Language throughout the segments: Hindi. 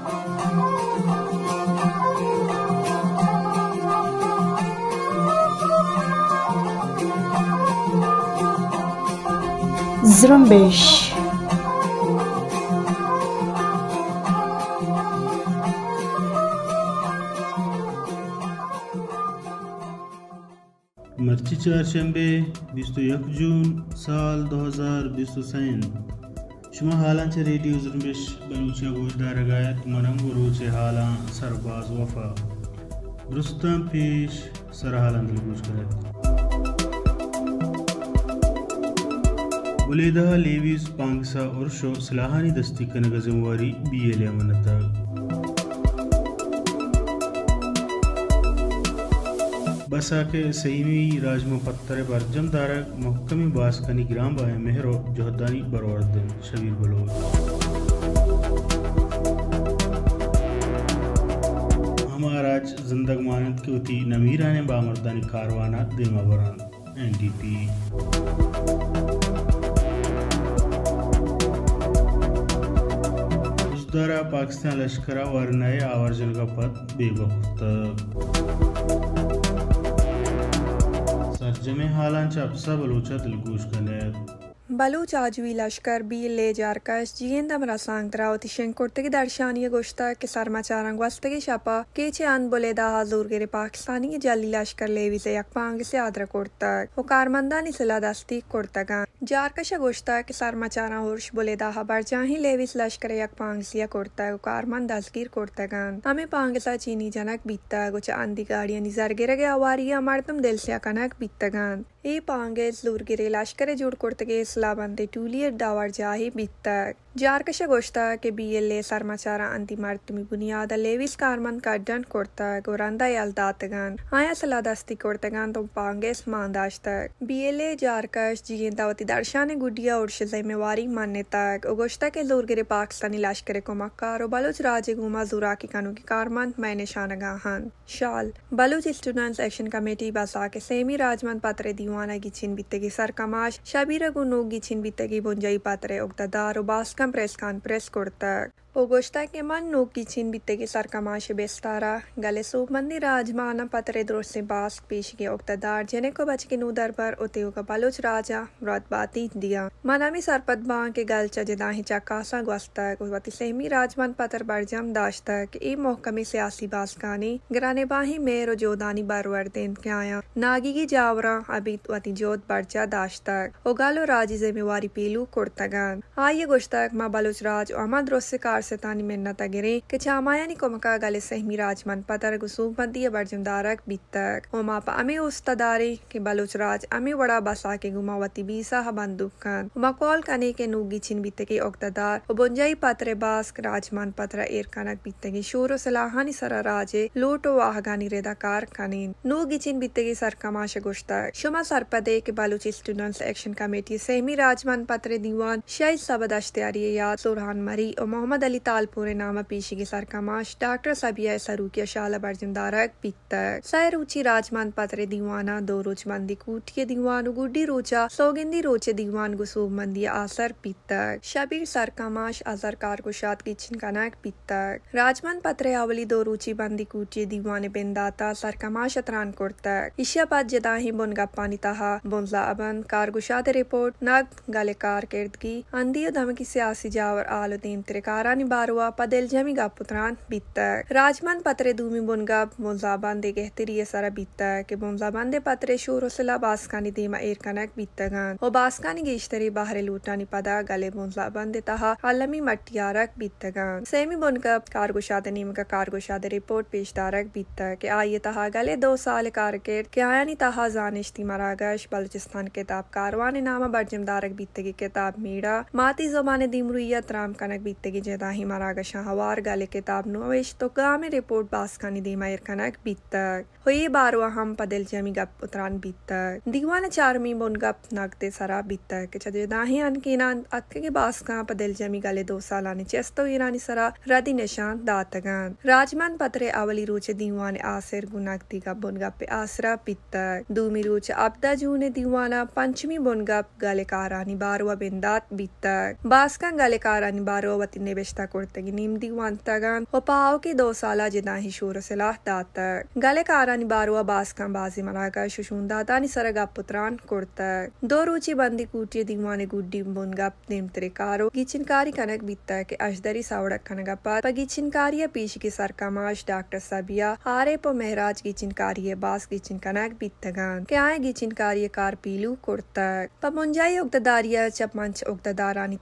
25 मर्ची चार शंबे बीस तो एक जून साल दो हज़ार बीस सैन شما حالان چه ریدی زرمش بلوچه گوشدار گایت منم گروچه حالان سرباز وفا رستم پیش سر حالان دلگوش کرد ولیده لیویز پانگسا ورشو سلاحانی دستی کنگزمواری بیل امانتا ಬಸಾಕೆ सईवी ರಾಜ್ ಮುಪತ್ತರೆ ಬರ್ಜಮ್ ದಾರಕ್ ಮೊಹಕಮಿ ಬಾಸ್ಕನಿ ಗ್ರಾಮ್ ಬಾಯ ಮೆಹರೋ ಜೋಹದಾನಿ ಬರೋರ್ದನ್ ಶಬೀರ್ ಬಲೋ हमाराज जिंदग मानत की उती नमीरा ने बामरदानी कारवाना देमा बरान एनडीपी द्वारा पाकिस्तान लश्करा वर नए आवर्जन का पद बेवक्त जमे हालांच आप सब लोचा दिलगोश कने बलूच आजवी लश्कर बी ले जारकश जियेंदा मरा सांगतरा उतिशें कुर्तगी दर्शानी गोश्ता के सरमा चारंग वस्तगी शापा केचे अन बोलेदा हाजूर गिरे पाकिस्तानी जली लश्कर लेवी से यकपांग से आदर कुर्तक हुकारमंदा नि सिला दस्ती कुर्तगा जारकश गोश्ता के सरमा चारा हुर्श बोलेदा हबर जाही लेविस लश्कर यकपांग सिया कुर्तक हुकारमंद दस्तीर कुर्तगन हमें पांगसा चीनी जनक बीतता गुच आंधी गाड़ियां निजर गिर गया वारिया मर्दम दिल से अकनक बीतगन ඒ පාන්ගේ ලූර්ගෙරේ ලශ්කර ජුඩ් කොටගේ ස්ලාබන්තේ ටූලියර් දවර්ජාහි බිත්තක්. Gyárka goshtaake BLA sarmachara antimartumi buniada levis karman kaddan kortak oranda yaldatagan aya saladasti kortagan tom panges mandashtak BLA jarkash jigentawati darshane gudiya ursh zimewari mannetak ogoshta ke lurgere pakistani lashkare komakka ro baluch raje guma zura ke kanu ke karman maine shanagahan shal baluch students action committee basa ke semi rajman patre diwana gi chin bitte ki sarkamash shabira gunu gi chin bitte ki bonjai patre ogtadar ro bas ಕಂಪ್ರೆಸ್ಕಾನ್ ಪ್ರೆಸ್ ಕೊಡ್ತಾಗ ಹೋಗೋಷ್ಟಾಕೆ ಮಣ್ಣು ಕಿಚಿನ್ ಬಿತ್ತೆಗೆ ಸರ್ಕಮಾಶೆ ಬೆಸ್ತಾರ ಗಲೆಸು ಮಂದಿರ के ಪತ್ರೆ ದ್ರೋಸೆ ಬಾಸ್ಕ್ ಪೀಶಿಗೆ ಒಗ್ತದಾರ್ ಜನೆಕೊ ಬಚಕೆ ನೂದರ್ ಬರ್ ಒತೆಯುಗ ಬಲೋಚ್ ರಾಜ ವ್ರತ್ ಬಾತಿ ದಿಯ ಮನಾಮಿ ಸರ್ಪತ್ ಬಾ के गल चजे चाकासा ग्वस्तक वती सेमी राजमान पतर दाश तक ई मोहकमी सियासी बासकानी गराने बाही मेरो जोदानी वर देन के आया नागी की जावरा अबीत वती जोत दाश तक ओ गालो राजी जिम्मेवारी पीलू कुर्तगान आइए गुश्तक मा बलुचराज और मा द्रोसिकार से तानी मिन्ना गिरे के चामायानी को मका गले सहमी राजमन पतर गुसूब मदिय बरजमदारक बीतक और मा अमे उस्तदारे के बलुचराज अमे वड़ा बसा के गुमावती बीसा बंदूकन मकौल कने के नूगी छिन बीते के ओकदार और बुंजाई पत्रे बास्क राजमान पत्र एर कानक बीते के शोर सलाहानी सरा राजे लोटो वाहगानी रेदाकार कनिन नूगी छिन बीते के सरकमाश गुश्तक शुमा सरपदे के बलूची स्टूडेंट्स एक्शन कमेटी सहमी राजमन पत्र दीवान शाही सबद अश्तियारी Sariyat, Surhan Mari और मोहम्मद अली तालपुर नामा पेशगी माश डॉक्टर सबिया सरूकिया शाला बरजमदारक पित्तर सैर ऊंची राजमान पत्र दीवाना दो रोचमंदी कूटिए दीवान गुड्डी रोचा सौगंदी रोचे दीवान गुसूब मंदी आसर पित्तर शबीर सरकमाश अजर कारकुशात किचन कनक पित्तर राजमान पत्र आवली दो रुचि बंदी कूटिए दीवान बेंदाता माश अतरान कुर्तक इशियाबाद जदाही बुन गप्पानी तहा बुनजा अबन कारगुशात रिपोर्ट नग गलेकार किर्दगी धमकी से asijavar aalutin trekarani barua padeljamiga putran bittak. Rajman patre dumi bungab monzabande gehtiriye sara bittak. Bonzabande patre şurusla baskani dima erkanak bittagan. O baskani geşteri bahre lutani pada gale bonzabande taha alami mattiyarak bittagan. Semi bungab kargoşade nimka kargoşade report peşdarak bittak. Aye taha gale दो साल कारकेर के आयानी ताहा जानिश तिमारागश बलूचिस्तान किताब कारवान नामा बरजमदारक बीतगी किताब मीड़ा माती जबान दी imruiyat raamkanak bittegijeeda himaragasha hawargale kitabnu aveshto gaame report baskani dema irkanak bittak hoye barwa ham padel jami gap utran bittak diwana charmi bon gap nagde sara bittak chajeeda hi ankinan akkege baska padel jami gale do salane chesto irani sara radi nishan datagan rajman patre avali ruche diwane aser gunak diga bon gap asra bittak dumi ruche abda june diwana panchmi bon gap gale karani barwa bendat bittak baska ಸಂಘಟನೆಗಳ ಅನಿವಾರ್ಯ ವತಿನ್ನೆ ಬೆಷ್ಟಾ ಕೊಡ್ತಗಿ ನಿಮ್ದಿಗುವಂತಗನ್ ಒಪಾವಕೆ ದೋ ಸಾಲ ಜಿದಾ ಹಿಶೂರ ಸಲಾಹ್ ದಾತ ಗಲೆಕಾರ ಅನಿವಾರ್ಯ ಬಾಸ್ಕಂ ಬಾಜಿ ಮರಾಗ ಶುಶುಂದಾತ ನಿಸರಗ ಪುತ್ರಾನ್ ಕೊಡ್ತ दो रुचि बंदी कूटिय दीवाने गुड्डी बुनगप नेम त्रिकारो गिचिनकारी कनक बीतता के अशदरी सावड़क कनगा पर पगिचिनकारिय पीछ की माश डॉक्टर सबिया आरे पो मेहराज गिचिनकारिय बास गिचिन कनक बीतगान के आए गिचिनकारिय कार पीलू कुर्तक पमुंजाई चप मंच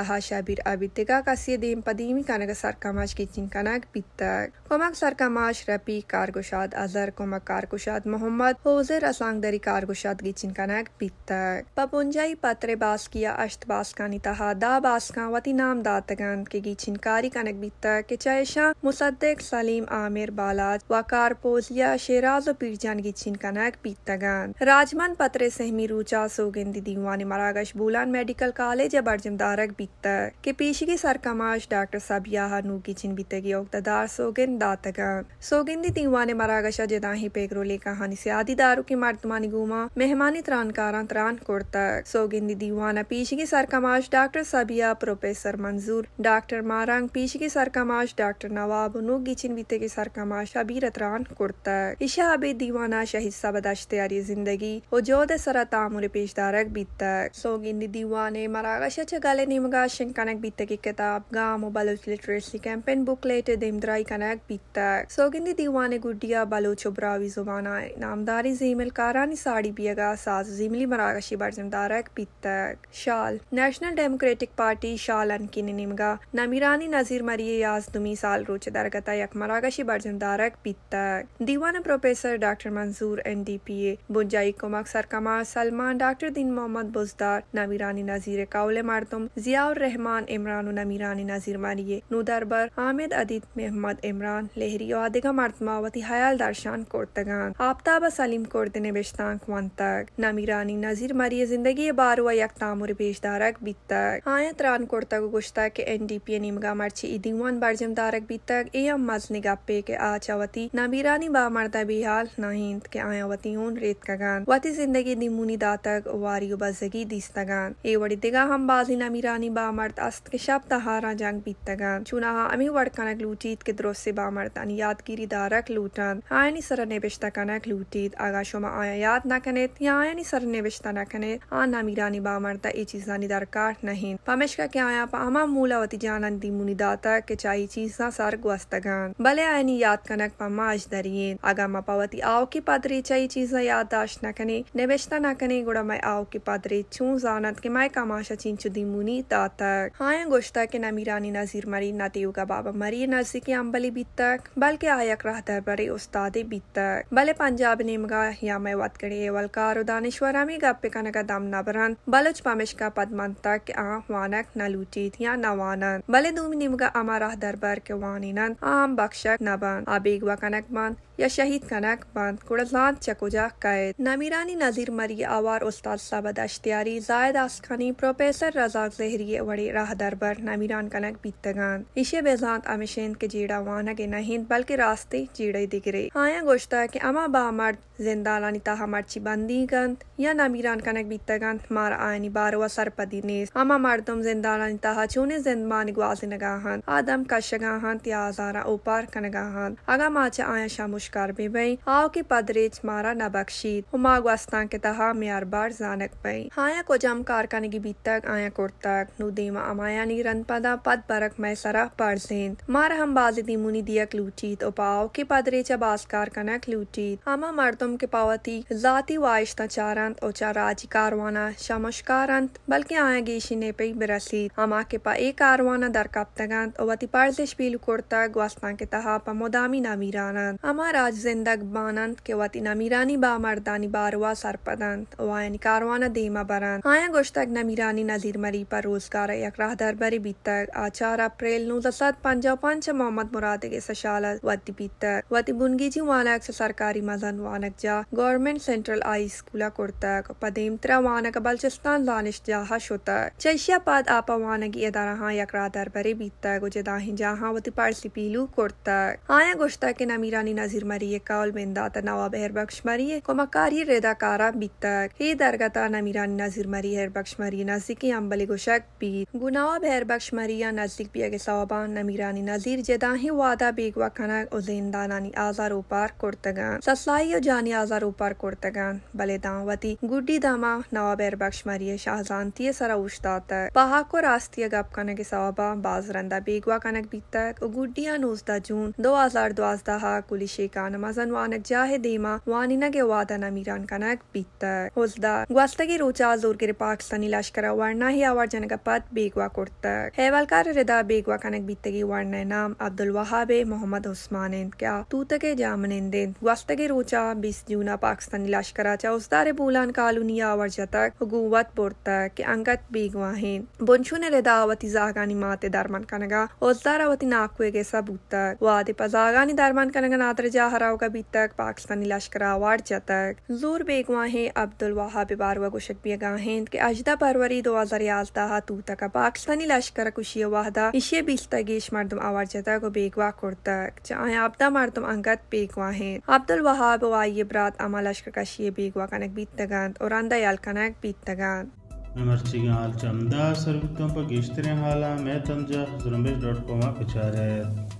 तहाशा ابیرآبیتگاکاسیدیمپدیمیکانگسارکاماشکیچینکاناک بیتک کمک سرکاماش رپی کارگوشاد ازر کمک کارگوشاد محمد حوزر اسلانگدری کارگوشاد گیچینکاناک بیتک پپونجای پتر باسکیا اشت باسکانی تہا دا باسکاں وتی نام داتگان کے گیچینکاری کنک بیتک کے چائشاں مصدق سلیم عامر بالاد وقار پوزیا شیراز و پیرجان گیچینکاناک بیتگان राजमन पत्रे सहमी रूचा सोगिंदी दीवानी मरागश बूलान मेडिकल कॉलेज अबरजमदारक बीतक के पेशगी सरकमाश डॉक्टर सबिया नूकी चिन बीतगी ओकतदार सोगिन सोगिन दी तीवा ने मरा गशा जदा ही पेगरो पेगरोले कहानी से आदि दारू की मर्दमानी गुमा मेहमानी त्रानकारा त्रान सोगिन दी दीवाना पेशगी सरकमाश doctor Sabiha professor Manzoor doctor Mahrang पेशगी सरकमाश डॉक्टर नवाब नूगी चिन बीतगी सरकमाश अबीर त्रान कुर्ता ईशा अबे दीवाना शहीद सबदाश तैयारी जिंदगी और जोद सरा तामुर पेशदारक बीतक सोगिंदी दीवाने मरागशा चगले निमगा शंकन aikanak bittakiketa apga Baloch literacy campaign booklet demdrai kanak bittak sogindi diwane guddiya Baloch obravi zubana namdari zemel karani sadi biyaga saz zimli maragashi barzimdarak bittak shaal National Democratic Party shaal ankini nimga namirani nazir mariye yazdumi साल रोच दरगता यक मरागशी बर्जमदारक पित्तक दीवाना professor doctor Manzoor N D P ए बुंजाई कुमक सरकमार सलमान डॉक्टर दिन मोहम्मद बुजदार नवीरानी नजीर काउल मरतुम जियाउर रहमान इमरान इमरान नमीरान नज़ीर मानिए नूदरबर आमिद अदीत मेहमद इमरान लहरी लेहरी आदिगा मर्तमावती हयाल दर्शान कोर्तगान आफ्ताब सलीम कोर्तने बेशतान वन तक नमीरानी नज़ीर मरिए जिंदगी बार हुआ यक तामुर बेश दारक बीत तक आया त्रान को गुश्ता के एन डी पी निमगा मर्ची इदिवान बरजम दारक बीत तक ए एम मज निगा पे के आचावती नमीरानी बा मरदा बिहाल नाहिंद के आया वती ऊन रेत कगान वती जिंदगी दिमुनी दातक वारी बजगी दिस्तगान ए वड़ी दिगा हम बाजी नमीरानी बा मर्द शब तहारा გასტკიშაბ და ჰარანჯანგ ბიტაგან ჩუნაჰა ამი ვარკანა გლუჯით კედროსე ბამარტანი यादगिरी दारक लूटान आयनी सर ने बिश्ता कना लूटीत आगा शोमा आया याद ना कने या आयनी सर ने बिश्ता ना कने आ ना मीरानी बामरता ए चीजा नी दरकार नहीं का के आया पामा मूलावती जानन दी मुनि दाता के चाई चीजा सर गुस्तगान भले आयनी याद कनक पामा आज दरिये आगा मा मपावती आओ के पादरे चाई चीजा याददाश्त ना कने ने बिश्ता ना कने गुड़ा मैं आओ के पादरे छू जानत के मैं कमाशा चिंचु दी मुनी दाता हाय गोश्ता के नमी रानी नजीर मरी ना तीव का बाबा मरी नर्सी की अम्बली बीत तक बल्कि आयक राह दर बड़े उस्तादे बीत तक भले पंजाब नेमगा या मैं वत कड़े वलकार दानेश्वरा में गप्पे का नगा दम ना बरन बलुच पामिश का पदमन तक आनक वानक न लूटीत या न वानन भले दूम निमगा अमा राह दरबर के वानिनन आम बख्शक न बन अब मन या शहीद का नाक बांध कुड़लान चकुजा कैद नमीरानी नजीर मरी आवार उस्ताद साबद अश्तियारी जायद आस्खानी प्रोफेसर रजाक जहरी वड़े राह दरबर नमीरान कनक बीतगान इशे बेजांत अमिशेंद के जीड़ा वान के नहीं बल्कि रास्ते जीड़े दिख आया गोश्ता के अमा बा मर्द जिंदा लानी तहा मर्ची बंदी गंत या नमीरान कनक बीतगान मार आयनी बार व सरपदी नेस अमा मर्दम जिंदा लानी तहा चूने जिंदमान ग्वाजिनगाहंत आदम कशगाहंत या आजारा ऊपर कनगाहंत अगा माचा आया शामुश नमस्कार बेबई आओ के की पदरेच मारा न बख्शीद उमा गस्ता के तहा म्यार बार जानक पई हाया को जम कारखानगी बीत तक आया कुर्तक नु देवा अमाया नी रन पदा पद परक मै सरा पर जेंद मार हम बाजी दी मुनी दिया क्लूचीत उपाव के पदरेच बास कारखानक लूचीत हमा मर्दम के पावती जाति जाती वाइश्ता चारंत ओचा राज कारवाना अंत बल्कि आया गेशी ने पे बरसीद अमा के पा एक कारवाना दर दरकप तगंत ओवती पर्जिश पीलू कुर्तक गस्ता के तहा पमोदामी नामी नामीरानंत अमा راج زندگ بانند که وقتی نمیرانی बा مردانی बारवा सरपदंत वायन این کاروان دیما आया آیا گشتگ نمیرانی نظیر مری पर रोजगार एक राह दरबरी बीतक आचार अप्रैल नौ सत पंजा पंच मोहम्मद मुराद के सशालत वती बीतक वती बुनगी जी वानक से सरकारी मजन वानक जा गवर्नमेंट सेंट्रल आई स्कूल कुर्तक पदेम पदेमतरा वानक बलचिस्तान दानिश जाहा शोतक चैशिया पद आप वानगी अदारा हाँ एक राह दरबरी बीतक उजे दाही जहाँ वती पारसी पीलू कुर्तक आया गुश्ता के नमीरानी नजीर Maria Kaul Hír-Mariékkal mindennapi Herbakshmari, komakári redakára bittak. He dargata namiran nazir Maria Herbaksh Maria naziki ambaligoshak Gunawa Herbaksh Maria nazik bi namirani nazir jedahi wada begwa kanak uzendanani azar upar kurtagan. jani Azarupar Kortagan, kurtagan. Baledawati गुड्डी दामा नवाब एरबख्श मरिय शाहजानती सरा उश्ता तक पहा को रास्तिया गप कनक सवाबा बाज रंदा बेगवा कनक बीतक kanamazan vaanak jahedima Wanina vaadana miran kanak Pita, Hosda, Gwastagi Rucha zorgere Pakistani lashkara Warna awar janaga pat begwa kurta. Hevalkar reda Bigwa kanak bittagi warna Nam Abdul Wahabe Mohammed Osman and Kya Tutake वस्तगे रोचा बीस जूना पाकिस्तानी लश्करा चौसदारे बोलान कालूनिया वर्जा तक हुकूमत पुर तक के अंगत बीगवा हैं बुनशु ने रेदावती जागानी माते दारमान कनगा ओसदारावती नाकुए के सबूत तक वादे पजागानी या हराव का जाहराव तक पाकिस्तानी लश्कर आवार तक जोर बेगवाहें अब्दुल वहाब बारवा गुशक बेगाहें के अजदा फरवरी दो हज़ार यालता तू तक पाकिस्तानी लश्कर कुशिय वाहदा इशे बीस्तगीश मरदम आवार जतक बेगवा कुर तक चाहे आपदा मरदम अंगत बेगवा बेगवाहें अब्दुल वहाब वाइय बरात अमा लश्कर का शिय बेगवा कनक बीत तगंत और अंदा याल कनक बीत तगंत नमर्ची हाल चमदा सर्वितों पर गिश्तरे हाला मैं तमजा जुरमेश डॉट कॉम पिछा रहे